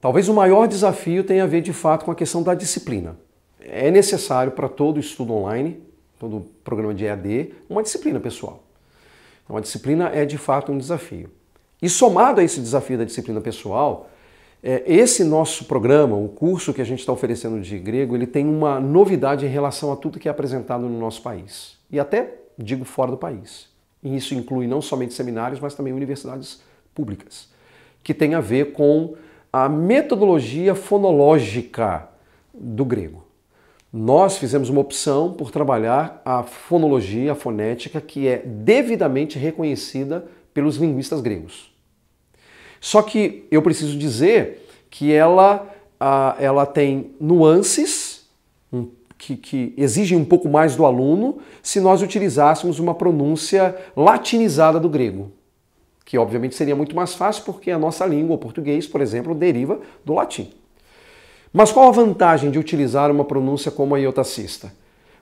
Talvez o maior desafio tenha a ver de fato com a questão da disciplina. É necessário para todo estudo online, todo programa de EAD, uma disciplina pessoal. Então a disciplina é de fato um desafio. E somado a esse desafio da disciplina pessoal, é, esse nosso programa, o curso que a gente está oferecendo de grego, ele tem uma novidade em relação a tudo que é apresentado no nosso país. E até, digo, fora do país. E isso inclui não somente seminários, mas também universidades públicas, que tem a ver com a metodologia fonológica do grego. Nós fizemos uma opção por trabalhar a fonologia, a fonética, que é devidamente reconhecida pelos linguistas gregos. Só que eu preciso dizer que ela, ela tem nuances que, que exigem um pouco mais do aluno se nós utilizássemos uma pronúncia latinizada do grego que obviamente seria muito mais fácil porque a nossa língua, o português, por exemplo, deriva do latim. Mas qual a vantagem de utilizar uma pronúncia como a iotacista?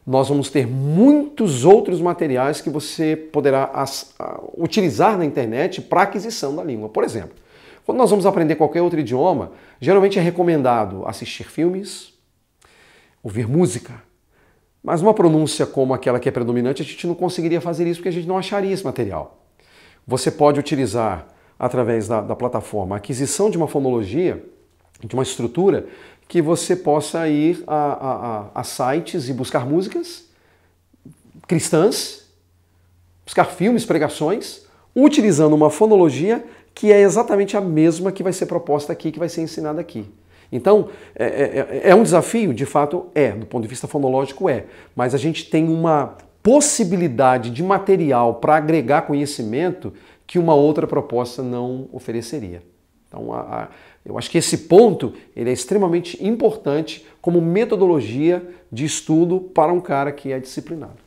Nós vamos ter muitos outros materiais que você poderá utilizar na internet para aquisição da língua. Por exemplo, quando nós vamos aprender qualquer outro idioma, geralmente é recomendado assistir filmes, ouvir música. Mas uma pronúncia como aquela que é predominante, a gente não conseguiria fazer isso porque a gente não acharia esse material. Você pode utilizar, através da, da plataforma, a aquisição de uma fonologia, de uma estrutura, que você possa ir a, a, a sites e buscar músicas cristãs, buscar filmes, pregações, utilizando uma fonologia que é exatamente a mesma que vai ser proposta aqui, que vai ser ensinada aqui. Então, é, é, é, é um desafio? De fato, é. Do ponto de vista fonológico, é. Mas a gente tem uma, possibilidade de material para agregar conhecimento que uma outra proposta não ofereceria. Então, a, a, eu acho que esse ponto ele é extremamente importante como metodologia de estudo para um cara que é disciplinado.